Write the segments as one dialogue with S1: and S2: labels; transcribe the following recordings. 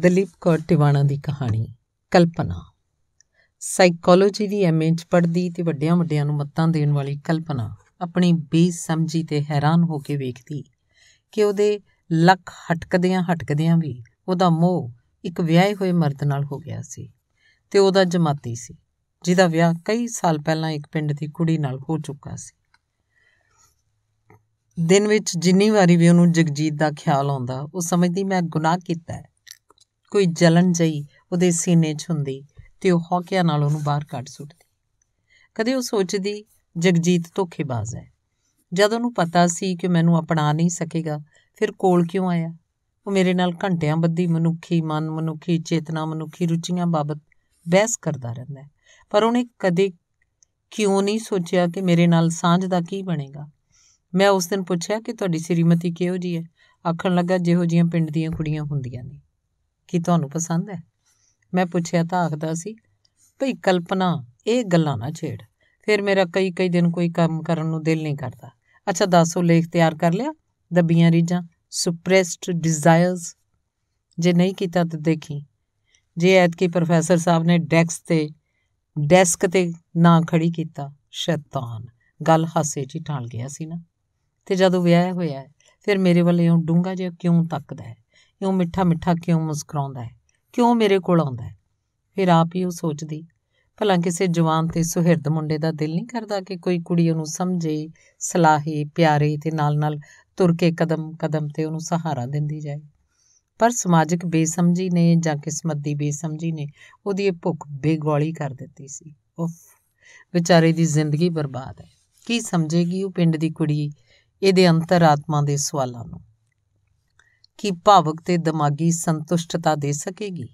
S1: ਦਲੀਪ ਕੌਰ ਟਿਵਾਣਾ ਦੀ ਕਹਾਣੀ ਕਲਪਨਾ ਸਾਈਕੋਲੋਜੀ ਦੀ ਐਮਐਚ ਪੜਦੀ ਪੜ੍ਹਦੀ ਤੇ ਵੱਡਿਆਂ ਵੱਡਿਆਂ ਨੂੰ ਮੱਤਾਂ ਦੇਣ ਵਾਲੀ ਕਲਪਨਾ ਆਪਣੀ ਬੇਸ ਸਮਝੀ ਤੇ ਹੈਰਾਨ ਹੋ ਕੇ ਵੇਖਦੀ ਕਿ ਉਹਦੇ ਲੱਕ ਹਟਕਦਿਆਂ ਹਟਕਦਿਆਂ ਵੀ ਉਹਦਾ ਮੋਹ ਇੱਕ ਵਿਆਹੇ ਹੋਏ ਮਰਦ ਨਾਲ ਹੋ ਗਿਆ ਸੀ ਤੇ ਉਹਦਾ ਜਮਾਤੀ ਸੀ ਜਿਹਦਾ ਵਿਆਹ ਕਈ ਸਾਲ ਪਹਿਲਾਂ ਇੱਕ ਪਿੰਡ ਦੀ ਕੁੜੀ ਨਾਲ ਹੋ ਚੁੱਕਾ ਸੀ ਦਿਨ ਵਿੱਚ ਜਿੰਨੀ ਵਾਰੀ ਵੀ ਉਹਨੂੰ ਜਗਜੀਤ ਦਾ ਖਿਆਲ ਆਉਂਦਾ ਉਹ ਸਮਝਦੀ ਮੈਂ ਗੁਨਾਹ ਕੀਤਾ ਹੈ ਕੋਈ ਜਲਨ ਜਈ ਉਹਦੇ ਸੀਨੇ 'ਚ ਹੁੰਦੀ ਤੇ ਉਹ ਹੌਕਿਆਂ ਨਾਲ ਉਹਨੂੰ ਬਾਹਰ ਕੱਢ ਸੁੱਟਦੀ ਕਦੇ ਉਹ ਸੋਚਦੀ ਜਗਜੀਤ ਧੋਖੇਬਾਜ਼ ਹੈ ਜਦ ਉਹਨੂੰ ਪਤਾ ਸੀ ਕਿ ਮੈਨੂੰ ਅਪਣਾ ਨਹੀਂ ਸਕੇਗਾ ਫਿਰ ਕੋਲ ਕਿਉਂ ਆਇਆ ਉਹ ਮੇਰੇ ਨਾਲ ਘੰਟਿਆਂ ਬੱਧੀ ਮਨੁੱਖੀ ਮਨ ਮਨੁੱਖੀ ਚੇਤਨਾ ਮਨੁੱਖੀ ਰੁਚੀਆਂ ਬਾਬਤ ਬਹਿਸ ਕਰਦਾ ਰਹਿੰਦਾ ਪਰ ਉਹਨੇ ਕਦੇ ਕਿਉਂ ਨਹੀਂ ਸੋਚਿਆ ਕਿ ਮੇਰੇ ਨਾਲ ਸਾਂਝ ਦਾ ਕੀ ਬਣੇਗਾ ਮੈਂ ਉਸ ਦਿਨ ਪੁੱਛਿਆ ਕਿ ਤੁਹਾਡੀ ਸ਼੍ਰੀਮਤੀ ਕਿਹੋ ਜੀ ਹੈ ਆਖਣ ਲੱਗਾ ਜਿਹੋ ਜੀਆਂ ਪਿੰਡ ਦੀਆਂ ਕੁੜੀਆਂ ਹੁੰਦੀਆਂ ਨੇ ਕੀ ਤੁਹਾਨੂੰ ਪਸੰਦ ਹੈ ਮੈਂ ਪੁੱਛਿਆ ਤਾਂ ਆਖਦਾ ਸੀ ਭਈ ਕਲਪਨਾ ਇਹ ਗੱਲਾਂ ਨਾ ਛੇੜ ਫਿਰ ਮੇਰਾ ਕਈ ਕਈ ਦਿਨ ਕੋਈ ਕੰਮ ਕਰਨ ਨੂੰ ਦਿਲ ਨਹੀਂ ਕਰਦਾ ਅੱਛਾ ਦੱਸੋ ਲੇਖ ਤਿਆਰ ਕਰ ਲਿਆ ਦਬੀਆਂ ਰੀਜਾਂ ਸੁਪਰੈਸਡ ਡਿਜ਼ਾਇਰਸ ਜੇ ਨਹੀਂ ਕੀਤਾ ਤਾਂ ਦੇਖੀ ਜੇ ਐਤਕੀ ਪ੍ਰੋਫੈਸਰ ਸਾਹਿਬ ਨੇ ਡੈਕਸ ਤੇ ਡੈਸਕ ਤੇ ਨਾ ਖੜੀ ਕੀਤਾ ਸ਼ੈਤਾਨ ਗੱਲ ਹਾਸੇ 'ਚ ਟਾਲ ਗਿਆ ਸੀ ਨਾ ਤੇ ਜਦੋਂ ਵਿਆਹ ਹੋਇਆ ਫਿਰ ਮੇਰੇ ਵੱਲ ਇਉਂ ਡੂੰਗਾ ਜਿਹਾ ਕਿਉਂ ਤੱਕਦਾ ਹੈ ਇਉਂ ਮਿੱਠਾ ਮਿੱਠਾ ਕਿਉਂ ਮੁਸਕਰਾਉਂਦਾ ਹੈ ਕਿਉਂ ਮੇਰੇ ਕੋਲ ਆਉਂਦਾ ਹੈ ਫਿਰ ਆਪ ਹੀ ਉਹ ਸੋਚਦੀ ਭਲਾ ਕਿਸੇ ਜਵਾਨ ਤੇ ਸੁਹਿਰਦ ਮੁੰਡੇ ਦਾ ਦਿਲ ਨਹੀਂ ਕਰਦਾ ਕਿ ਕੋਈ ਕੁੜੀ ਉਹਨੂੰ ਸਮਝੇ ਸਲਾਹੇ ਪਿਆਰੇ ਤੇ ਨਾਲ-ਨਾਲ ਤੁਰ ਕੇ ਕਦਮ-ਕਦਮ ਤੇ ਉਹਨੂੰ ਸਹਾਰਾ ਦਿੰਦੀ ਜਾਏ ਪਰ ਸਮਾਜਿਕ ਬੇਸਮਝੀ ਨੇ ਜਾਂ ਕਿਸਮਤ ਦੀ ਬੇਸਮਝੀ ਨੇ ਉਹਦੀ ਇਹ ਭੁੱਖ ਬੇਗੌਲੀ ਕਰ ਦਿੱਤੀ ਸੀ ਉਫ ਵਿਚਾਰੇ ਦੀ ਜ਼ਿੰਦਗੀ ਬਰਬਾਦ ਹੈ ਕੀ ਸਮਝੇਗੀ ਉਹ ਪਿੰਡ ਦੀ ਕੁੜੀ ਇਹਦੇ ਅੰਤਰਾਤਮਾ ਦੇ ਸਵਾਲਾਂ ਨੂੰ ਕੀ ਭਾਵਕ ਤੇ ਦਿਮਾਗੀ ਸੰਤੁਸ਼ਟਤਾ ਦੇ ਸਕੇਗੀ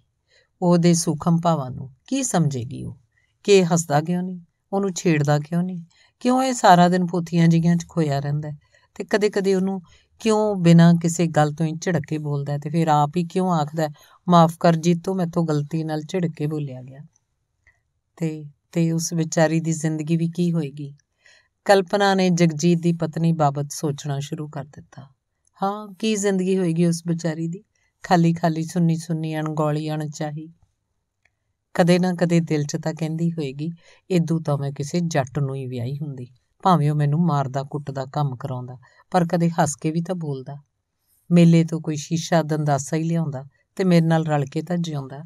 S1: ਉਹਦੇ ਸੂਖਮ ਭਾਵਾਂ ਨੂੰ ਕੀ ਸਮਝੇਗੀ ਉਹ ਕਿ ਹੱਸਦਾ ਕਿਉਂ ਨਹੀਂ ਉਹਨੂੰ ਛੇੜਦਾ ਕਿਉਂ ਨਹੀਂ ਕਿਉਂ ਇਹ ਸਾਰਾ ਦਿਨ ਪੋਥੀਆਂ ਜਿਹੀਆਂ 'ਚ ਖੋਇਆ ਰਹਿੰਦਾ ਤੇ ਕਦੇ-ਕਦੇ ਉਹਨੂੰ ਕਿਉਂ ਬਿਨਾਂ ਕਿਸੇ ਗੱਲ ਤੋਂ ਹੀ ਝੜਕੇ ਕੇ ਬੋਲਦਾ ਤੇ ਫਿਰ ਆਪ ਹੀ ਕਿਉਂ ਆਖਦਾ ਮਾਫ ਕਰ ਜੀਤੋ ਮੈਥੋਂ ਗਲਤੀ ਨਾਲ ਝੜਕੇ ਕੇ ਬੋਲਿਆ ਗਿਆ ਤੇ ਤੇ ਉਸ ਵਿਚਾਰੀ ਦੀ ਜ਼ਿੰਦਗੀ ਵੀ ਕੀ ਹੋਏਗੀ ਕਲਪਨਾ ਨੇ ਜਗਜੀਤ ਦੀ ਪਤਨੀ ਬਾਬਤ ਸੋਚਣਾ ਸ਼ੁਰੂ ਕਰ ਦਿੱਤਾ ਹਾਂ ਕੀ ਜ਼ਿੰਦਗੀ ਹੋਏਗੀ ਉਸ ਵਿਚਾਰੀ ਦੀ ਖਾਲੀ ਖਾਲੀ ਸੁੰਨੀ ਸੁੰਨੀ ਅਣਗੌਲੀ ਅਣਚਾਹੀ ਕਦੇ ਨਾ ਕਦੇ ਦਿਲ 'ਚ ਤਾਂ ਕਹਿੰਦੀ ਹੋਏਗੀ ਇਦੋਂ ਤਾਂ ਮੈਂ ਕਿਸੇ ਜੱਟ ਨੂੰ ਹੀ ਵਿਆਹੀ ਹੁੰਦੀ ਭਾਵੇਂ ਉਹ ਮੈਨੂੰ ਮਾਰਦਾ ਕੁੱਟਦਾ ਕੰਮ ਕਰਾਉਂਦਾ ਪਰ ਕਦੇ ਹੱਸ ਕੇ ਵੀ ਤਾਂ ਬੋਲਦਾ ਮੇਲੇ ਤੋਂ ਕੋਈ ਸ਼ੀਸ਼ਾ ਦੰਦਾਸਾ ਹੀ ਲਿਆਉਂਦਾ ਤੇ ਮੇਰੇ ਨਾਲ ਰਲ ਕੇ ਤਾਂ ਜਿਉਂਦਾ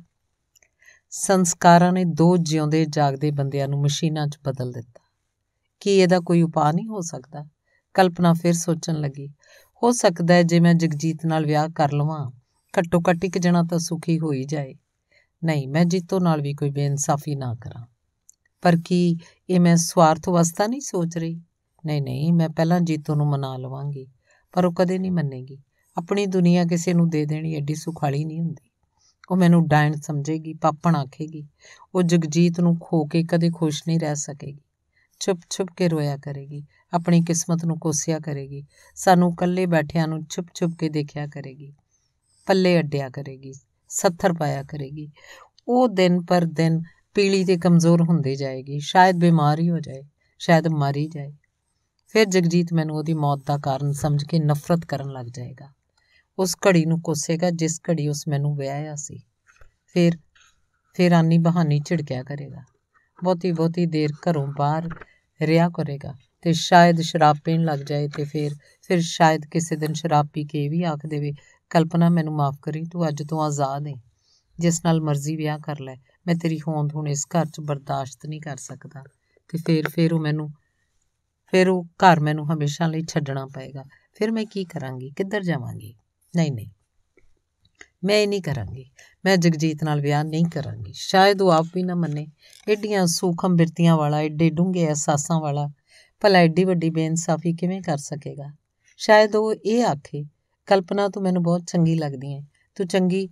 S1: ਸੰਸਕਾਰਾਂ ਨੇ ਦੋ ਜਿਉਂਦੇ ਜਾਗਦੇ ਬੰਦਿਆਂ ਨੂੰ ਮਸ਼ੀਨਾਂ 'ਚ ਬਦਲ ਦਿੱਤਾ ਕੀ ਇਹਦਾ ਕੋਈ ਉਪਾਅ ਨਹੀਂ ਹੋ ਸਕਦਾ ਕਲਪਨਾ ਫਿਰ ਸੋਚਣ ਲੱਗੀ ਹੋ ਸਕਦਾ ਹੈ ਜੇ ਮੈਂ ਜਗਜੀਤ ਨਾਲ ਵਿਆਹ ਕਰ ਲਵਾਂ ਘੱਟੋ ਘੱਟ ਇੱਕ ਜਣਾ ਤਾਂ ਸੁਖੀ ਹੋ ਹੀ ਜਾਏ ਨਹੀਂ ਮੈਂ ਜੀਤੋ ਨਾਲ ਵੀ ਕੋਈ ਬੇਇਨਸਾਫੀ ਨਾ ਕਰਾਂ ਪਰ ਕੀ ਇਹ ਮੈਂ ਸਵਾਰਥ ਵਸਤਾ ਨਹੀਂ ਸੋਚ ਰਹੀ ਨਹੀਂ ਨਹੀਂ ਮੈਂ ਪਹਿਲਾਂ ਜੀਤੋ ਨੂੰ ਮਨਾ ਲਵਾਂਗੀ ਪਰ ਉਹ ਕਦੇ ਨਹੀਂ ਮੰਨੇਗੀ ਆਪਣੀ ਦੁਨੀਆ ਕਿਸੇ ਨੂੰ ਦੇ ਦੇਣੀ ਐਡੀ ਸੁਖਾਲੀ ਨਹੀਂ ਹੁੰਦੀ ਉਹ ਮੈਨੂੰ ਡਾਇਨ ਸਮਝੇਗੀ ਪਾਪਣ ਆਖੇਗੀ ਉਹ ਜਗਜੀਤ ਨੂੰ ਖੋ ਕੇ ਕਦੇ ਖੁਸ਼ ਨਹੀਂ ਰਹਿ ਸਕੇਗੀ ਛੁਪ-ਛੁਪ ਕੇ ਰੋਇਆ ਕਰੇਗੀ ਆਪਣੀ ਕਿਸਮਤ ਨੂੰ ਕੋਸਿਆ ਕਰੇਗੀ ਸਾਨੂੰ ਇਕੱਲੇ ਬੈਠਿਆਂ ਨੂੰ ਛੁਪ-ਛੁਪ ਕੇ ਦੇਖਿਆ ਕਰੇਗੀ ਪੱਲੇ ਅੱਡਿਆ ਕਰੇਗੀ ਸੱਥਰ ਪਾਇਆ ਕਰੇਗੀ ਉਹ ਦਿਨ ਪਰ ਦਿਨ ਪੀਲੀ ਤੇ ਕਮਜ਼ੋਰ ਹੁੰਦੀ ਜਾਏਗੀ ਸ਼ਾਇਦ ਬਿਮਾਰੀ ਹੋ ਜਾਏ ਸ਼ਾਇਦ ਮਰੀ ਜਾਏ ਫਿਰ ਜਗਜੀਤ ਮੈਨੂੰ ਉਹਦੀ ਮੌਤ ਦਾ ਕਾਰਨ ਸਮਝ ਕੇ ਨਫ਼ਰਤ ਕਰਨ ਲੱਗ ਜਾਏਗਾ ਉਸ ਘੜੀ ਨੂੰ ਕੋਸੇਗਾ ਜਿਸ ਘੜੀ ਉਸ ਮੈਨੂੰ ਵਿਆਹਿਆ ਸੀ ਫਿਰ ਫਿਰ ਆਨੀ ਬਹਾਨੀ ਝਿੜਕਿਆ ਕਰੇਗਾ ਬਹੁਤੀ ਬਹੁਤੀ ਦੇਰ ਘਰੋਂ ਬਾਹਰ ਰਿਆ ਕਰੇਗਾ ਤੇ ਸ਼ਾਇਦ ਸ਼ਰਾਬ ਪੀਣ ਲੱਗ ਜਾਏ ਤੇ ਫਿਰ ਫਿਰ ਸ਼ਾਇਦ ਕਿਸੇ ਦਿਨ ਸ਼ਰਾਬ ਪੀ ਕੇ ਵੀ ਆਖ ਦੇਵੇ ਕਲਪਨਾ ਮੈਨੂੰ ਮਾਫ ਕਰੀ ਤੂੰ ਅੱਜ ਤੋਂ ਆਜ਼ਾਦ ਹੈ ਜਿਸ ਨਾਲ ਮਰਜ਼ੀ ਵਿਆਹ ਕਰ ਲੈ ਮੈਂ ਤੇਰੀ ਹੋਂਦ ਹੁਣ ਇਸ ਘਰ 'ਚ ਬਰਦਾਸ਼ਤ ਨਹੀਂ ਕਰ ਸਕਦਾ ਤੇ ਫਿਰ ਫਿਰ ਉਹ ਮੈਨੂੰ ਫਿਰ ਉਹ ਘਰ ਮੈਨੂੰ ਹਮੇਸ਼ਾ ਲਈ ਛੱਡਣਾ ਪਏਗਾ ਫਿਰ ਮੈਂ ਕੀ ਕਰਾਂਗੀ ਕਿੱਧਰ ਜਾਵਾਂਗੀ ਨਹੀਂ ਨਹੀਂ ਮੈਂ ਇਹ ਨਹੀਂ ਕਰਾਂਗੀ ਮੈਂ ਜਗਜੀਤ ਨਾਲ ਵਿਆਹ ਨਹੀਂ ਕਰਾਂਗੀ ਸ਼ਾਇਦ ਉਹ ਆਪ ਵੀ ਨਾ ਮੰਨੇ ਐਡੀਆਂ ਸੂਖਮ ਬਿਰਤੀਆਂ ਵਾਲਾ ਐਡੇ ਡੂੰਘੇ ਅਹਿਸਾਸਾਂ ਵਾਲਾ ਭਲਾ ਐਡੀ ਵੱਡੀ ਬੇਇਨਸਾਫੀ ਕਿਵੇਂ ਕਰ ਸਕੇਗਾ ਸ਼ਾਇਦ ਉਹ ਇਹ ਆਖੇ ਕਲਪਨਾ ਤੂੰ ਮੈਨੂੰ ਬਹੁਤ ਚੰਗੀ ਲੱਗਦੀ ਹੈ ਤੂੰ ਚੰਗੀ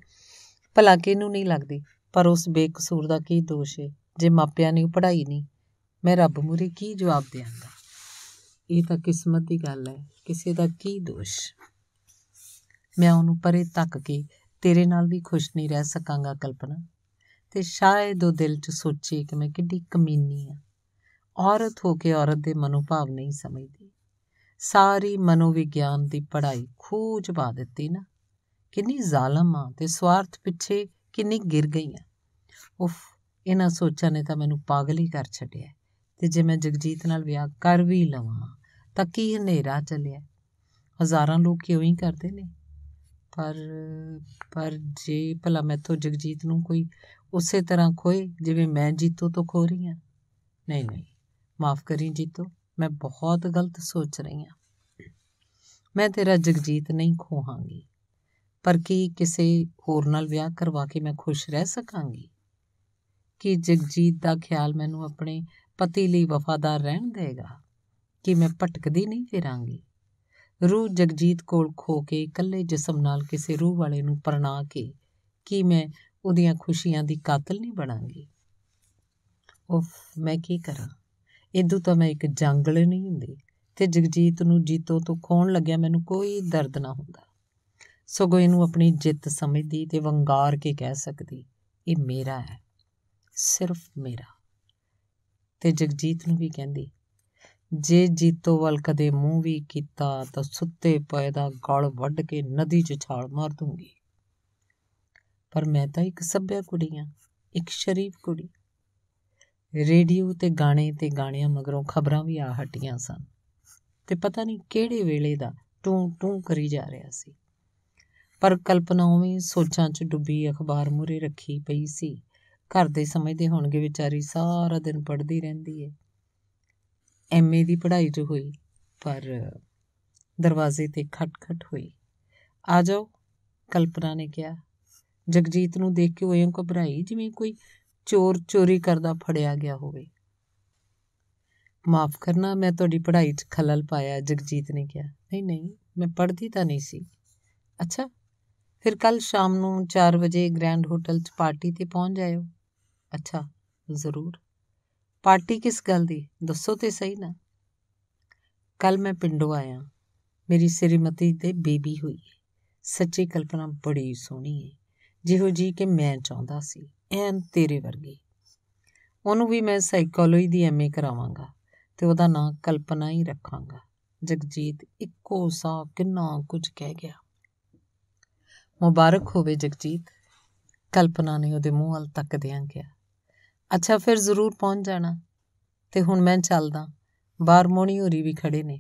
S1: ਭਲਾ ਕਿਹਨੂੰ ਨਹੀਂ ਲੱਗਦੀ ਪਰ ਉਸ ਬੇਕਸੂਰ ਦਾ ਕੀ ਦੋਸ਼ ਹੈ ਜੇ ਮਾਪਿਆਂ ਨੇ ਪੜ੍ਹਾਈ ਨਹੀਂ ਮੈਂ ਰੱਬ ਮੂਰੇ ਕੀ ਜਵਾਬ ਦਿਆਂਗਾ ਇਹ ਤਾਂ ਕਿਸਮਤ ਦੀ ਗੱਲ ਹੈ ਕਿਸੇ ਦਾ ਕੀ ਦੋਸ਼ ਮੈਂ ਉਹਨੂੰ ਪਰੇ ਤੱਕ ਕੇ ਤੇਰੇ ਨਾਲ ਵੀ ਖੁਸ਼ ਨਹੀਂ ਰਹਿ ਸਕਾਂਗਾ ਕਲਪਨਾ ਤੇ ਸ਼ਾਇਦ ਉਹ ਦਿਲ 'ਚ ਸੋਚੀ ਕਿ ਮੈਂ ਕਿੰਨੀ ਕਮੀਨੀ ਆ ਔਰਤ ਹੋ ਕੇ ਔਰਤ ਦੇ ਮਨੋਭਾਵ ਨਹੀਂ ਸਮਝਦੀ ਸਾਰੀ ਮਨੋਵਿਗਿਆਨ ਦੀ ਪੜ੍ਹਾਈ ਖੂਜ ਬਾ ਦਿੱਤੀ ਨਾ ਕਿੰਨੀ ਜ਼ਾਲਮ ਆ ਤੇ ਸਵਾਰਥ ਪਿੱਛੇ ਕਿੰਨੀ ਗਿਰ ਗਈ ਆ ਉਫ ਇਹਨਾਂ ਸੋਚਾਂ ਨੇ ਤਾਂ ਮੈਨੂੰ ਪਾਗਲ ਹੀ ਕਰ ਛੱਡਿਆ ਤੇ ਜੇ ਮੈਂ ਜਗਜੀਤ ਨਾਲ ਵਿਆਹ ਕਰ ਵੀ ਲਵਾਂ ਤਾਂ ਕੀ ਹਨੇਰਾ ਚੱਲਿਆ ਹਜ਼ਾਰਾਂ ਲੋਕ ਕਿਉਂ ਹੀ ਕਰਦੇ ਨੇ ਪਰ ਪਰ ਜੇ ਭਲਾ ਮੈਥੋਂ ਜਗਜੀਤ ਨੂੰ ਕੋਈ ਉਸੇ ਤਰ੍ਹਾਂ ਖੋਏ ਜਿਵੇਂ ਮੈਂ ਜੀਤੋ ਤੋਂ ਖੋ ਰਹੀ ਹਾਂ ਨਹੀਂ ਨਹੀਂ ਮਾਫ ਕਰੀ ਜੀਤੋ ਮੈਂ ਬਹੁਤ ਗਲਤ ਸੋਚ ਰਹੀ ਹਾਂ ਮੈਂ ਤੇਰਾ ਜਗਜੀਤ ਨਹੀਂ ਖੋਹਾਂਗੀ ਪਰ ਕੀ ਕਿਸੇ ਹੋਰ ਨਾਲ ਵਿਆਹ ਕਰਵਾ ਕੇ ਮੈਂ ਖੁਸ਼ ਰਹਿ ਸਕਾਂਗੀ ਕਿ ਜਗਜੀਤ ਦਾ ਖਿਆਲ ਮੈਨੂੰ ਆਪਣੇ ਪਤੀ ਲਈ ਵਫਾਦਾਰ ਰਹਿਣ ਦੇਗਾ ਕਿ ਮੈਂ ਭਟਕਦੀ ਨਹੀਂ ਫਿਰਾਂਗੀ ਰੂਹ ਜਗਜੀਤ ਕੋਲ ਖੋ ਕੇ ਇਕੱਲੇ ਜਿਸਮ ਨਾਲ ਕਿਸੇ ਰੂਹ ਵਾਲੇ ਨੂੰ ਪਰਣਾ ਕੇ ਕੀ ਮੈਂ ਉਹਦੀਆਂ ਖੁਸ਼ੀਆਂ ਦੀ ਕਾਤਲ ਨਹੀਂ ਬਣਾਂਗੀ ਉਫ ਮੈਂ ਕੀ ਕਰਾਂ ਇਦੋਂ ਤਾਂ ਮੈਂ ਇੱਕ ਜੰਗਲ ਨਹੀਂ ਹੁੰਦੀ ਤੇ ਜਗਜੀਤ ਨੂੰ ਜੀਤੋ ਤੋਂ ਖੋਣ ਲੱਗਿਆ ਮੈਨੂੰ ਕੋਈ ਦਰਦ ਨਾ ਹੁੰਦਾ ਸਗੋਂ ਇਹਨੂੰ ਆਪਣੀ ਜਿੱਤ ਸਮਝਦੀ ਤੇ ਵੰਗਾਰ ਕੇ ਕਹਿ ਸਕਦੀ ਇਹ ਮੇਰਾ ਹੈ ਸਿਰਫ ਮੇਰਾ ਤੇ ਜਗਜੀਤ ਨੂੰ ਵੀ ਕਹਿੰਦੀ ਜੇ ਜੀਤੋ ਵੱਲ ਕਦੇ ਮੂੰਹ ਵੀ ਕੀਤਾ ਤਾਂ ਸੁੱਤੇ ਪਏ ਦਾ ਗਲ ਵੱਢ ਕੇ ਨਦੀ 'ਚ ਛਾਲ ਮਾਰ ਦੂੰਗੀ ਪਰ ਮੈਂ ਤਾਂ ਇੱਕ ਸੱਭਿਆ ਕੁੜੀ ਆ ਇੱਕ ਸ਼ਰੀਫ ਕੁੜੀ ਰੇਡੀਓ ਤੇ ਗਾਣੇ ਤੇ ਗਾਣਿਆਂ ਮਗਰੋਂ ਖਬਰਾਂ ਵੀ ਆ ਹਟੀਆਂ ਸਨ ਤੇ ਪਤਾ ਨਹੀਂ ਕਿਹੜੇ ਵੇਲੇ ਦਾ ਟੂੰ ਟੂੰ ਕਰੀ ਜਾ ਰਿਹਾ ਸੀ ਪਰ ਕਲਪਨਾਵਾਂ ਵੀ ਸੋਚਾਂ 'ਚ ਡੁੱਬੀ ਅਖਬਾਰ ਮੂਰੇ ਰੱਖੀ ਪਈ ਸੀ ਘਰ ਦੇ ਸਮਝਦੇ ਹੋਣਗੇ ਵਿਚਾਰੀ ਸਾਰਾ ਦਿਨ ਪੜਦੀ ਰਹਿੰਦੀ ਏ ਐਮਏ ਦੀ ਪੜ੍ਹਾਈ ਜੋ ਹੋਈ ਪਰ ਦਰਵਾਜ਼ੇ ਤੇ ਖਟਖਟ ਹੋਈ ਆ ਜਾਓ ਕਲਪਨਾ ਨੇ ਕਿਹਾ ਜਗਜੀਤ ਨੂੰ ਦੇਖ ਕੇ ਉਹ ਘਬਰਾਈ ਜਿਵੇਂ ਕੋਈ ਚੋਰ ਚੋਰੀ ਕਰਦਾ ਫੜਿਆ ਗਿਆ ਹੋਵੇ ਮਾਫ ਕਰਨਾ ਮੈਂ ਤੁਹਾਡੀ ਪੜ੍ਹਾਈ 'ਚ ਖਲਲ ਪਾਇਆ ਜਗਜੀਤ ਨੇ ਕਿਹਾ ਨਹੀਂ ਨਹੀਂ ਮੈਂ ਪੜ੍ਹਦੀ ਤਾਂ ਨਹੀਂ ਸੀ ਅੱਛਾ ਫਿਰ ਕੱਲ ਸ਼ਾਮ ਨੂੰ 4 ਵਜੇ ਗ੍ਰੈਂਡ ਹੋਟਲ 'ਚ ਪਾਰਟੀ ਤੇ ਪਹੁੰਚ ਜਾਇਓ ਅੱਛਾ ਜ਼ਰੂਰ ਪਾਰਟੀ ਕਿਸ ਗੱਲ ਦੀ ਦੱਸੋ ਤੇ ਸਹੀ ਨਾ ਕੱਲ ਮੈਂ ਪਿੰਡੋਂ ਆਇਆ ਮੇਰੀ ਸ੍ਰੀਮਤੀ ਤੇ ਬੇਬੀ ਹੋਈ ਸੱਚੀ ਕਲਪਨਾ ਬੜੀ ਸੋਹਣੀ ਹੈ ਜਿਹੋ ਜੀ ਕਿ ਮੈਂ ਚਾਹੁੰਦਾ ਸੀ ਐਨ ਤੇਰੇ ਵਰਗੀ ਉਹਨੂੰ ਵੀ ਮੈਂ ਸਾਈਕੋਲੋਜੀ ਦੀ ਐਮਏ ਕਰਾਵਾਂਗਾ ਤੇ ਉਹਦਾ ਨਾਂ ਕਲਪਨਾ ਹੀ ਰੱਖਾਂਗਾ ਜਗਜੀਤ ਇੱਕੋ ਸਾ ਕਿੰਨਾ ਕੁਝ ਕਹਿ ਗਿਆ ਮੁਬਾਰਕ ਹੋਵੇ ਜਗਜੀਤ ਕਲਪਨਾ ਨੇ ਉਹਦੇ ਮੂੰਹ ਤੱਕ ਤੱਕਦਿਆਂ ਕਿਹਾ ਅੱਛਾ ਫਿਰ ਜ਼ਰੂਰ ਪਹੁੰਚ ਜਾਣਾ ਤੇ ਹੁਣ ਮੈਂ ਚੱਲਦਾ ਬਾਹਰ ਮੋਣੀ ਹੋਰੀ ਵੀ ਖੜੇ ਨੇ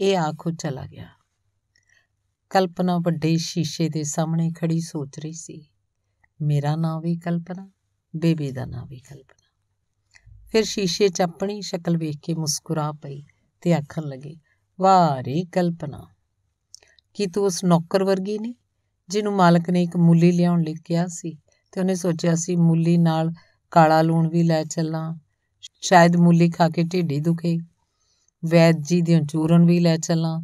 S1: ਇਹ ਆਖੋ ਚਲਾ ਗਿਆ ਕਲਪਨਾ ਵੱਡੇ ਸ਼ੀਸ਼ੇ ਦੇ ਸਾਹਮਣੇ ਖੜੀ ਸੋਚ ਰਹੀ ਸੀ ਮੇਰਾ ਨਾਂ ਵੀ ਕਲਪਨਾ ਬੇਬੀ ਦਾ ਨਾਂ ਵੀ ਕਲਪਨਾ ਫਿਰ ਸ਼ੀਸ਼ੇ 'ਚ ਆਪਣੀ ਸ਼ਕਲ ਵੇਖ ਕੇ ਮੁਸਕਰਾ ਪਈ ਤੇ ਆਖਣ ਲੱਗੀ ਵਾਹ ਕਲਪਨਾ ਕੀ ਤੂੰ ਉਸ ਨੌਕਰ ਵਰਗੀ ਨਹੀਂ ਜਿਹਨੂੰ ਮਾਲਕ ਨੇ ਇੱਕ ਮੁੱਲੀ ਲਿਆਉਣ ਲਈ ਕਿਹਾ ਸੀ ਤੇ ਉਹਨੇ ਸੋਚਿਆ ਸੀ ਮੁੱਲੀ ਨਾਲ ਕਾਲਾ ਲੂਣ ਵੀ ਲੈ ਚੱਲਾਂ ਸ਼ਾਇਦ ਮੂਲੀ ਖਾ ਕੇ ਢਿੱਡੀ ਦੁਖੇ ਵੈਦ ਜੀ ਦੇ ਚੂਰਨ ਵੀ ਲੈ ਚੱਲਾਂ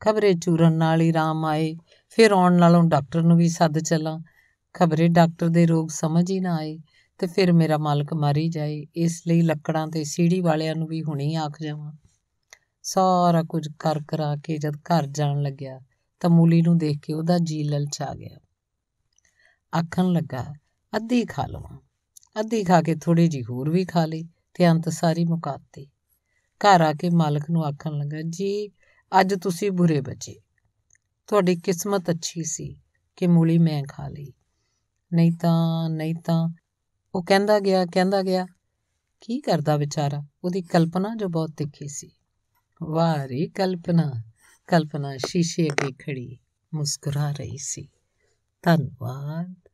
S1: ਖਬਰੇ ਚੂਰਨ ਨਾਲ ਹੀ ਰਾਮ ਆਏ ਫਿਰ ਆਉਣ ਨਾਲੋਂ ਡਾਕਟਰ ਨੂੰ ਵੀ ਸੱਦ ਚੱਲਾਂ ਖਬਰੇ ਡਾਕਟਰ ਦੇ ਰੋਗ ਸਮਝ ਹੀ ਨਾ ਆਏ ਤੇ ਫਿਰ ਮੇਰਾ ਮਾਲਕ ਮਾਰੀ ਜਾਏ ਇਸ ਲਈ ਲੱਕੜਾਂ ਤੇ ਸੀੜੀ ਵਾਲਿਆਂ ਨੂੰ ਵੀ ਹੁਣੀ ਆਖ ਜਾਵਾਂ ਸਾਰਾ ਕੁਝ ਕਰ ਕਰਾ ਕੇ ਜਦ ਘਰ ਜਾਣ ਲੱਗਿਆ ਤਾਂ ਮੂਲੀ ਨੂੰ ਦੇਖ ਕੇ ਉਹਦਾ ਜੀ ਲਲਚਾ ਗਿਆ ਆਖਣ ਲੱਗਾ ਅੱਧੀ ਖਾ ਲਵਾਂ ਅੱਧੀ ਖਾ ਕੇ ਥੋੜੀ ਜੀ ਹੋਰ ਵੀ ਖਾ ਲਈ ਤੇ ਅੰਤ ਸਾਰੀ ਮੁਕਾਤੀ ਘਰ ਆ ਕੇ ਮਾਲਕ ਨੂੰ ਆਖਣ ਲੱਗਾ ਜੀ ਅੱਜ ਤੁਸੀਂ ਬੁਰੇ ਬਚੇ ਤੁਹਾਡੀ ਕਿਸਮਤ ਅੱਛੀ ਸੀ ਕਿ ਮੂਲੀ ਮੈਂ ਖਾ ਲਈ ਨਹੀਂ ਤਾਂ ਨਹੀਂ ਤਾਂ ਉਹ ਕਹਿੰਦਾ ਗਿਆ ਕਹਿੰਦਾ ਗਿਆ ਕੀ ਕਰਦਾ ਵਿਚਾਰਾ ਉਹਦੀ ਕਲਪਨਾ ਜੋ ਬਹੁਤ ਤਿੱਖੀ ਸੀ ਵਾਰੀ ਕਲਪਨਾ ਕਲਪਨਾ ਸ਼ੀਸ਼ੇ ਅੱਗੇ ਖੜੀ ਮੁਸਕਰਾ ਰਹੀ ਸੀ ਧੰਨਵਾਦ